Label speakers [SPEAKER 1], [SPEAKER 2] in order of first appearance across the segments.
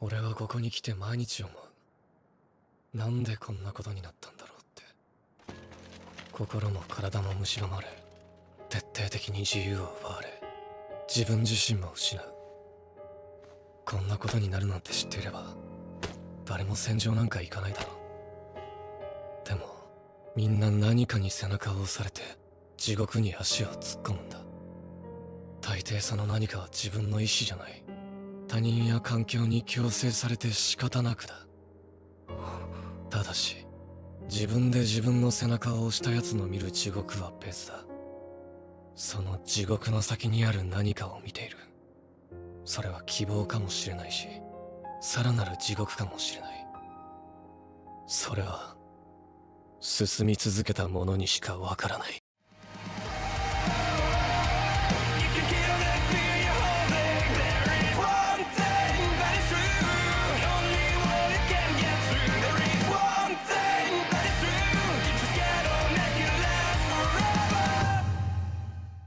[SPEAKER 1] 俺はここに来て毎日思うなんでこんなことになったんだろうって心も体も蝕まれ徹底的に自由を奪われ自分自身も失うこんなことになるなんて知っていれば誰も戦場なんか行かないだろうでもみんな何かに背中を押されて地獄に足を突っ込むんだ大抵その何かは自分の意志じゃない他人や環境に強制されて仕方なくだただし自分で自分の背中を押した奴の見る地獄は別だその地獄の先にある何かを見ているそれは希望かもしれないしさらなる地獄かもしれないそれは進み続けたものにしかわからない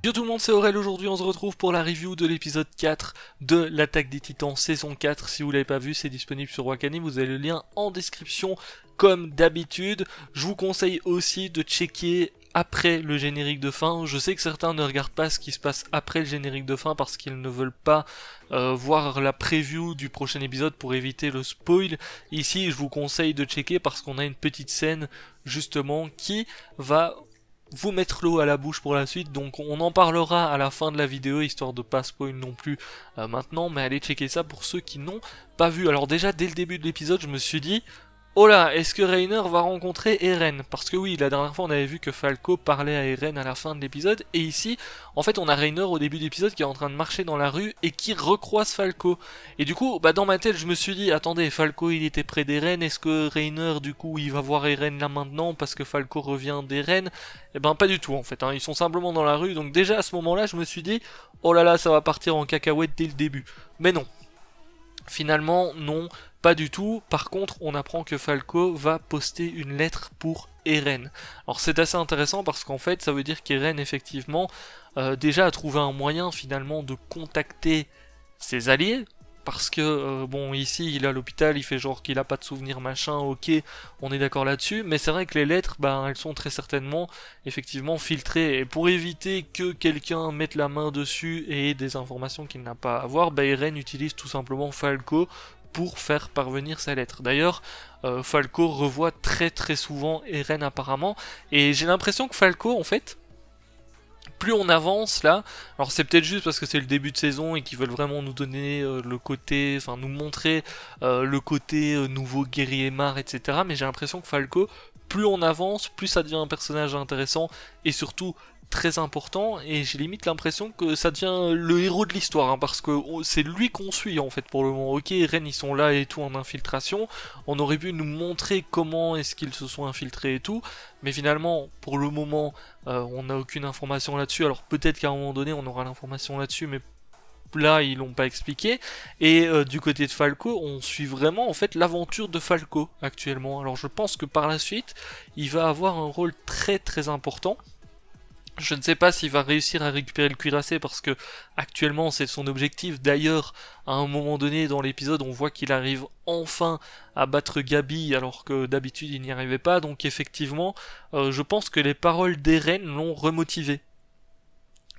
[SPEAKER 1] Yo tout le monde, c'est Aurel, aujourd'hui on se retrouve pour la review de l'épisode 4 de l'attaque des titans saison 4, si vous l'avez pas vu c'est disponible sur Wakani, vous avez le lien en description comme d'habitude, je vous conseille aussi de checker après le générique de fin. Je sais que certains ne regardent pas ce qui se passe après le générique de fin parce qu'ils ne veulent pas euh, voir la preview du prochain épisode pour éviter le spoil. Ici, je vous conseille de checker parce qu'on a une petite scène justement qui va vous mettre l'eau à la bouche pour la suite, donc on en parlera à la fin de la vidéo, histoire de pas non plus euh, maintenant, mais allez checker ça pour ceux qui n'ont pas vu. Alors déjà, dès le début de l'épisode, je me suis dit, Oh là, est-ce que Rainer va rencontrer Eren Parce que oui, la dernière fois on avait vu que Falco parlait à Eren à la fin de l'épisode, et ici, en fait on a Rainer au début de l'épisode qui est en train de marcher dans la rue et qui recroise Falco. Et du coup, bah dans ma tête je me suis dit, attendez, Falco il était près d'Eren, est-ce que Rainer du coup il va voir Eren là maintenant parce que Falco revient d'Eren Eh ben pas du tout en fait, hein. ils sont simplement dans la rue, donc déjà à ce moment-là je me suis dit, oh là là ça va partir en cacahuète dès le début. Mais non, Finalement, non. Pas du tout, par contre on apprend que Falco va poster une lettre pour Eren. Alors c'est assez intéressant parce qu'en fait ça veut dire qu'Eren effectivement euh, déjà a trouvé un moyen finalement de contacter ses alliés, parce que euh, bon ici il est à l'hôpital, il fait genre qu'il a pas de souvenirs, machin, ok, on est d'accord là-dessus, mais c'est vrai que les lettres, bah, elles sont très certainement effectivement filtrées et pour éviter que quelqu'un mette la main dessus et ait des informations qu'il n'a pas à avoir, bah, Eren utilise tout simplement Falco pour faire parvenir sa lettre. D'ailleurs, euh, Falco revoit très très souvent Eren apparemment, et j'ai l'impression que Falco, en fait, plus on avance là, alors c'est peut-être juste parce que c'est le début de saison et qu'ils veulent vraiment nous donner euh, le côté, enfin nous montrer euh, le côté nouveau guerrier marre, etc. Mais j'ai l'impression que Falco, plus on avance, plus ça devient un personnage intéressant et surtout très important et j'ai limite l'impression que ça devient le héros de l'histoire hein, parce que c'est lui qu'on suit en fait pour le moment. Ok, Rennes ils sont là et tout en infiltration, on aurait pu nous montrer comment est-ce qu'ils se sont infiltrés et tout, mais finalement pour le moment euh, on n'a aucune information là-dessus. Alors peut-être qu'à un moment donné on aura l'information là-dessus, mais là ils l'ont pas expliqué et euh, du côté de Falco on suit vraiment en fait l'aventure de Falco actuellement alors je pense que par la suite il va avoir un rôle très très important je ne sais pas s'il va réussir à récupérer le cuirassé parce que actuellement c'est son objectif. D'ailleurs, à un moment donné dans l'épisode, on voit qu'il arrive enfin à battre Gabi alors que d'habitude il n'y arrivait pas. Donc effectivement, euh, je pense que les paroles d'Eren l'ont remotivé.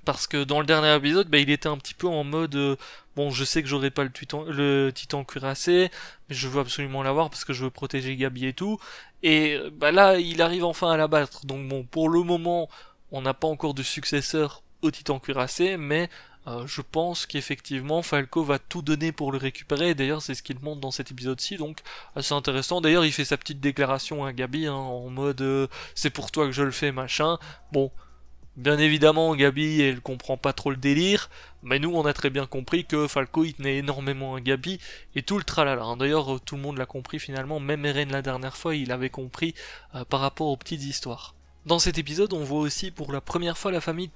[SPEAKER 1] Parce que dans le dernier épisode, bah, il était un petit peu en mode euh, bon, je sais que j'aurai pas le, le titan cuirassé, mais je veux absolument l'avoir parce que je veux protéger Gabi et tout. Et bah là, il arrive enfin à la battre. Donc bon, pour le moment, on n'a pas encore de successeur au titan cuirassé, mais euh, je pense qu'effectivement Falco va tout donner pour le récupérer. D'ailleurs, c'est ce qu'il montre dans cet épisode-ci, donc assez intéressant. D'ailleurs, il fait sa petite déclaration à Gabi hein, en mode euh, c'est pour toi que je le fais, machin. Bon, bien évidemment, Gabi elle comprend pas trop le délire, mais nous on a très bien compris que Falco il tenait énormément à Gabi et tout le tralala. Hein. D'ailleurs, tout le monde l'a compris finalement. Même Eren la dernière fois, il avait compris euh, par rapport aux petites histoires. Dans cet épisode, on voit aussi pour la première fois la famille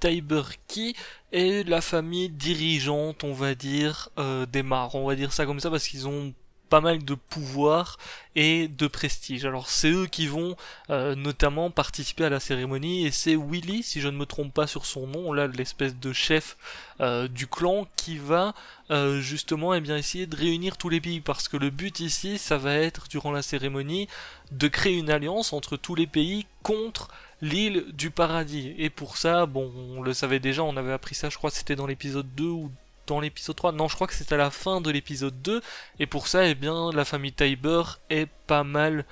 [SPEAKER 1] qui et la famille dirigeante, on va dire, euh, des Mars. On va dire ça comme ça parce qu'ils ont pas mal de pouvoir et de prestige. Alors c'est eux qui vont euh, notamment participer à la cérémonie et c'est Willy, si je ne me trompe pas sur son nom, là l'espèce de chef euh, du clan qui va euh, justement eh bien, essayer de réunir tous les pays parce que le but ici ça va être durant la cérémonie de créer une alliance entre tous les pays contre l'île du paradis. Et pour ça, bon, on le savait déjà, on avait appris ça, je crois, que c'était dans l'épisode 2 ou dans l'épisode 3. Non, je crois que c'est à la fin de l'épisode 2. Et pour ça, eh bien, la famille Tiber est pas mal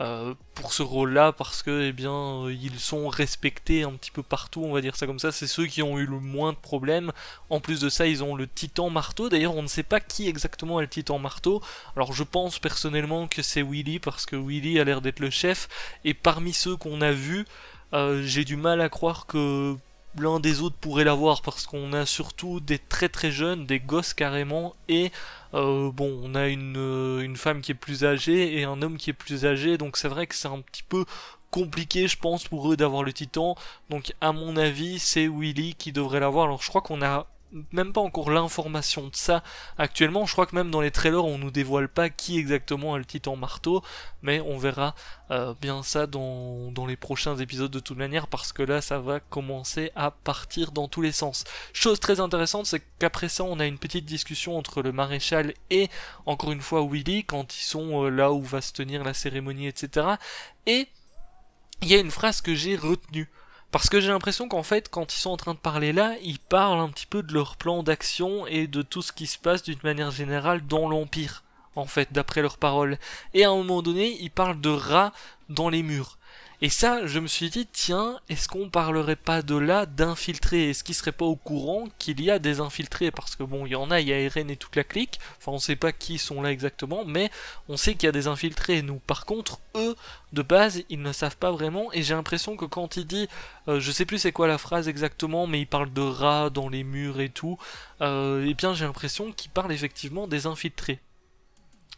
[SPEAKER 1] euh, pour ce rôle-là parce que, eh bien, euh, ils sont respectés un petit peu partout, on va dire ça comme ça. C'est ceux qui ont eu le moins de problèmes. En plus de ça, ils ont le Titan Marteau. D'ailleurs, on ne sait pas qui exactement est le Titan Marteau. Alors, je pense personnellement que c'est Willy parce que Willy a l'air d'être le chef. Et parmi ceux qu'on a vus, euh, j'ai du mal à croire que l'un des autres pourrait l'avoir parce qu'on a surtout des très très jeunes, des gosses carrément, et euh, bon, on a une, euh, une femme qui est plus âgée et un homme qui est plus âgé, donc c'est vrai que c'est un petit peu compliqué, je pense, pour eux d'avoir le titan. Donc, à mon avis, c'est Willy qui devrait l'avoir. Alors, je crois qu'on a même pas encore l'information de ça actuellement. Je crois que même dans les trailers, on nous dévoile pas qui exactement est le titan marteau, mais on verra euh, bien ça dans, dans, les prochains épisodes de toute manière, parce que là, ça va commencer à partir dans tous les sens. Chose très intéressante, c'est qu'après ça, on a une petite discussion entre le maréchal et, encore une fois, Willy, quand ils sont euh, là où va se tenir la cérémonie, etc. Et il y a une phrase que j'ai retenue. Parce que j'ai l'impression qu'en fait, quand ils sont en train de parler là, ils parlent un petit peu de leur plan d'action et de tout ce qui se passe d'une manière générale dans l'Empire, en fait, d'après leurs paroles. Et à un moment donné, ils parlent de rats dans les murs. Et ça, je me suis dit, tiens, est-ce qu'on parlerait pas de là d'infiltrés Est-ce qu'ils seraient pas au courant qu'il y a des infiltrés Parce que bon, il y en a, il y a Eren et toute la clique. Enfin, on sait pas qui sont là exactement, mais on sait qu'il y a des infiltrés, nous. Par contre, eux, de base, ils ne savent pas vraiment. Et j'ai l'impression que quand il dit, euh, je sais plus c'est quoi la phrase exactement, mais il parle de rats dans les murs et tout, et euh, eh bien j'ai l'impression qu'il parle effectivement des infiltrés.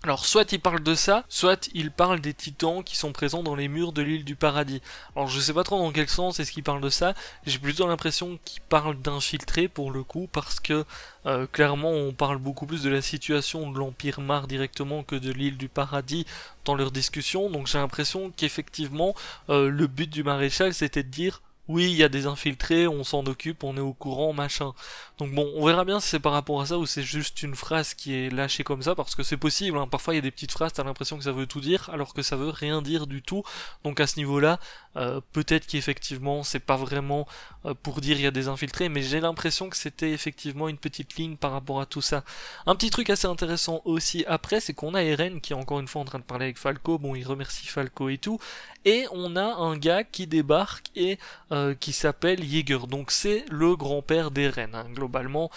[SPEAKER 1] Alors soit il parle de ça, soit il parle des titans qui sont présents dans les murs de l'île du paradis. Alors je sais pas trop dans quel sens est-ce qu'il parle de ça, j'ai plutôt l'impression qu'il parle d'infiltrés pour le coup, parce que euh, clairement on parle beaucoup plus de la situation de l'Empire Mar directement que de l'île du paradis dans leur discussion, donc j'ai l'impression qu'effectivement euh, le but du maréchal c'était de dire oui, il y a des infiltrés, on s'en occupe, on est au courant, machin. Donc bon, on verra bien si c'est par rapport à ça ou c'est juste une phrase qui est lâchée comme ça, parce que c'est possible, hein. parfois il y a des petites phrases, t'as l'impression que ça veut tout dire, alors que ça veut rien dire du tout. Donc à ce niveau-là, euh, peut-être qu'effectivement, c'est pas vraiment euh, pour dire il y a des infiltrés, mais j'ai l'impression que c'était effectivement une petite ligne par rapport à tout ça. Un petit truc assez intéressant aussi après, c'est qu'on a Eren qui est encore une fois en train de parler avec Falco, bon il remercie Falco et tout, et on a un gars qui débarque et euh, qui s'appelle Jaeger, donc c'est le grand-père d'Eren, hein. globalement,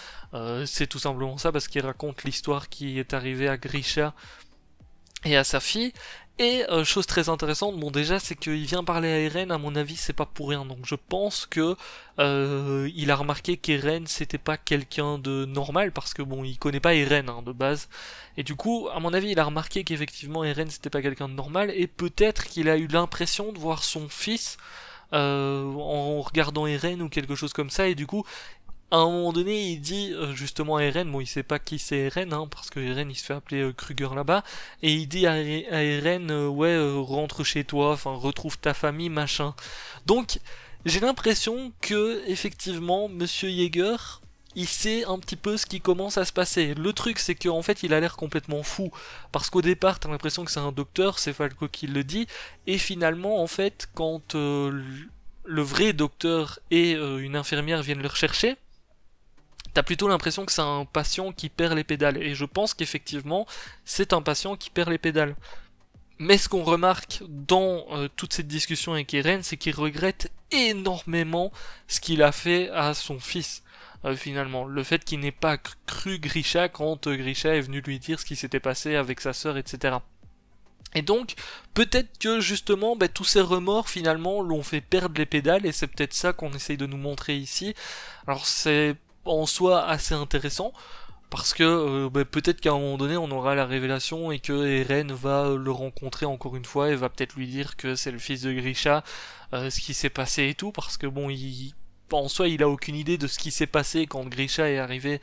[SPEAKER 1] c'est tout simplement ça parce qu'il raconte l'histoire qui est arrivée à Grisha et à sa fille, et euh, chose très intéressante, bon déjà c'est qu'il vient parler à Eren, à mon avis c'est pas pour rien, donc je pense que euh, il a remarqué qu'Eren c'était pas quelqu'un de normal, parce que bon il connaît pas Eren hein, de base, et du coup à mon avis il a remarqué qu'effectivement Eren c'était pas quelqu'un de normal, et peut-être qu'il a eu l'impression de voir son fils euh, en regardant Eren ou quelque chose comme ça, et du coup à un moment donné, il dit euh, justement à Eren, bon, il sait pas qui c'est Eren, hein, parce que Eren, il se fait appeler euh, Kruger là-bas, et il dit à, Eren, euh, ouais, rentre chez toi, enfin, retrouve ta famille, machin. Donc, j'ai l'impression que, effectivement, Monsieur Jaeger il sait un petit peu ce qui commence à se passer. Le truc, c'est qu'en fait, il a l'air complètement fou. Parce qu'au départ, t'as l'impression que c'est un docteur, c'est Falco qui le dit. Et finalement, en fait, quand le vrai docteur et une infirmière viennent le rechercher, t'as plutôt l'impression que c'est un patient qui perd les pédales. Et je pense qu'effectivement, c'est un patient qui perd les pédales. Mais ce qu'on remarque dans euh, toute cette discussion avec Eren, c'est qu'il regrette énormément ce qu'il a fait à son fils. Euh, finalement, le fait qu'il n'ait pas cru Grisha quand euh, Grisha est venu lui dire ce qui s'était passé avec sa sœur, etc. Et donc, peut-être que justement, bah, tous ces remords finalement l'ont fait perdre les pédales, et c'est peut-être ça qu'on essaye de nous montrer ici. Alors c'est en soi assez intéressant parce que euh, bah, peut-être qu'à un moment donné on aura la révélation et que Eren va le rencontrer encore une fois et va peut-être lui dire que c'est le fils de Grisha, euh, ce qui s'est passé et tout, parce que bon, il, en soi il a aucune idée de ce qui s'est passé quand Grisha est arrivé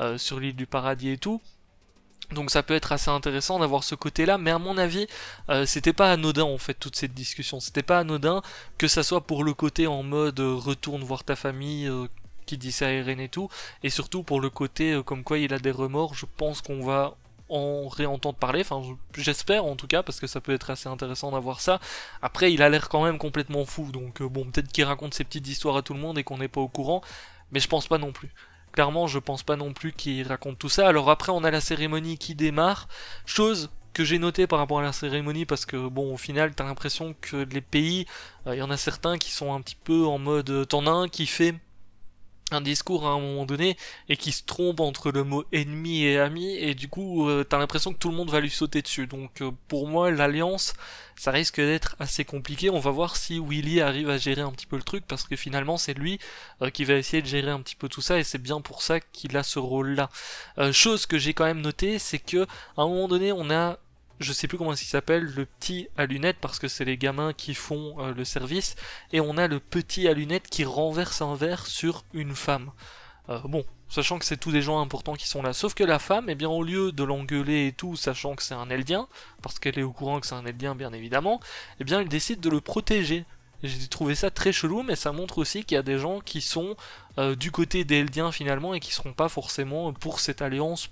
[SPEAKER 1] euh, sur l'île du paradis et tout. Donc ça peut être assez intéressant d'avoir ce côté-là, mais à mon avis, c'était pas anodin en fait toute cette discussion. C'était pas anodin que ça soit pour le côté en mode retourne voir ta famille, qui dit ça à Eren et tout. Et surtout pour le côté euh, comme quoi il a des remords, je pense qu'on va en réentendre parler, enfin j'espère en tout cas parce que ça peut être assez intéressant d'avoir ça. Après il a l'air quand même complètement fou donc euh, bon peut-être qu'il raconte ses petites histoires à tout le monde et qu'on n'est pas au courant mais je pense pas non plus. Clairement je pense pas non plus qu'il raconte tout ça. Alors après on a la cérémonie qui démarre, chose que j'ai noté par rapport à la cérémonie parce que bon au final t'as l'impression que les pays, euh, il y en a certains qui sont un petit peu en mode t'en as un qui fait un discours à un moment donné et qui se trompe entre le mot ennemi et ami et du coup euh, t'as l'impression que tout le monde va lui sauter dessus donc euh, pour moi l'alliance ça risque d'être assez compliqué on va voir si Willy arrive à gérer un petit peu le truc parce que finalement c'est lui euh, qui va essayer de gérer un petit peu tout ça et c'est bien pour ça qu'il a ce rôle là chose que j'ai quand même noté c'est que à un moment donné on a je sais plus comment il s'appelle, le petit à lunettes, parce que c'est les gamins qui font euh, le service, et on a le petit à lunettes qui renverse un verre sur une femme. Euh, bon, sachant que c'est tous des gens importants qui sont là, sauf que la femme, eh bien au lieu de l'engueuler et tout, sachant que c'est un Eldien, parce qu'elle est au courant que c'est un Eldien bien évidemment, eh bien elle décide de le protéger. J'ai trouvé ça très chelou, mais ça montre aussi qu'il y a des gens qui sont euh, du côté des Eldiens finalement et qui seront pas forcément pour cette alliance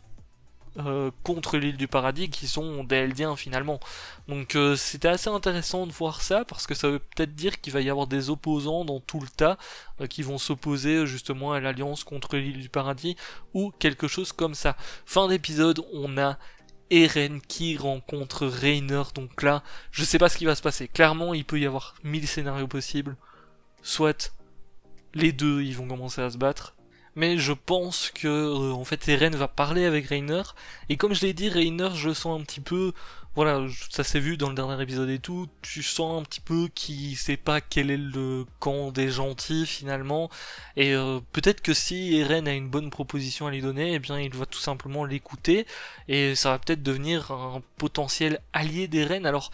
[SPEAKER 1] euh, contre l'île du paradis qui sont des Eldiens finalement. Donc euh, c'était assez intéressant de voir ça parce que ça veut peut-être dire qu'il va y avoir des opposants dans tout le tas euh, qui vont s'opposer justement à l'alliance contre l'île du paradis ou quelque chose comme ça. Fin d'épisode, on a Eren qui rencontre Reiner. donc là, je sais pas ce qui va se passer. Clairement, il peut y avoir mille scénarios possibles. Soit les deux, ils vont commencer à se battre, mais je pense que euh, en fait Eren va parler avec Reiner, et comme je l'ai dit Reiner, je sens un petit peu voilà ça s'est vu dans le dernier épisode et tout tu sens un petit peu qu'il sait pas quel est le camp des gentils finalement et euh, peut-être que si Eren a une bonne proposition à lui donner eh bien il va tout simplement l'écouter et ça va peut-être devenir un potentiel allié d'Eren alors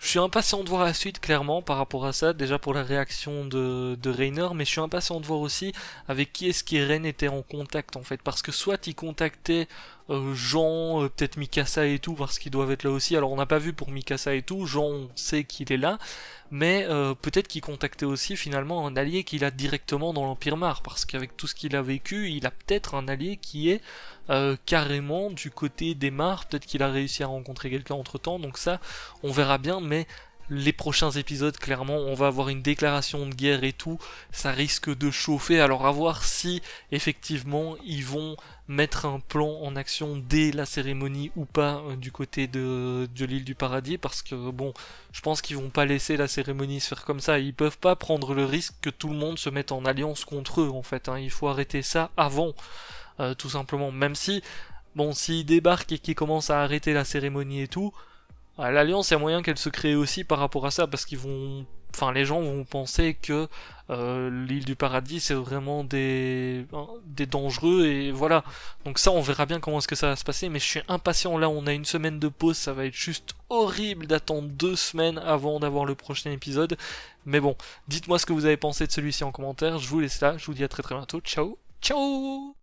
[SPEAKER 1] je suis impatient de voir la suite, clairement, par rapport à ça, déjà pour la réaction de, de Rainer, mais je suis impatient de voir aussi avec qui est-ce qu'Irene était en contact, en fait, parce que soit il contactait euh, Jean, euh, peut-être Mikasa et tout, parce qu'ils doivent être là aussi, alors on n'a pas vu pour Mikasa et tout, Jean, on sait qu'il est là, mais euh, peut-être qu'il contactait aussi finalement un allié qu'il a directement dans l'Empire Mar, parce qu'avec tout ce qu'il a vécu, il a peut-être un allié qui est euh, carrément du côté des Mars, peut-être qu'il a réussi à rencontrer quelqu'un entre temps, donc ça, on verra bien, mais les prochains épisodes, clairement, on va avoir une déclaration de guerre et tout, ça risque de chauffer, alors à voir si effectivement ils vont mettre un plan en action dès la cérémonie ou pas euh, du côté de, de l'île du paradis, parce que bon, je pense qu'ils vont pas laisser la cérémonie se faire comme ça, ils peuvent pas prendre le risque que tout le monde se mette en alliance contre eux en fait, hein. il faut arrêter ça avant, euh, tout simplement, même si, bon, s'ils débarquent et qu'ils commencent à arrêter la cérémonie et tout, L'Alliance, il y a moyen qu'elle se crée aussi par rapport à ça, parce qu'ils vont. Enfin, les gens vont penser que euh, l'île du paradis, c'est vraiment des... des dangereux, et voilà. Donc, ça, on verra bien comment est-ce que ça va se passer, mais je suis impatient. Là, on a une semaine de pause, ça va être juste horrible d'attendre deux semaines avant d'avoir le prochain épisode. Mais bon, dites-moi ce que vous avez pensé de celui-ci en commentaire. Je vous laisse là, je vous dis à très très bientôt. Ciao! Ciao!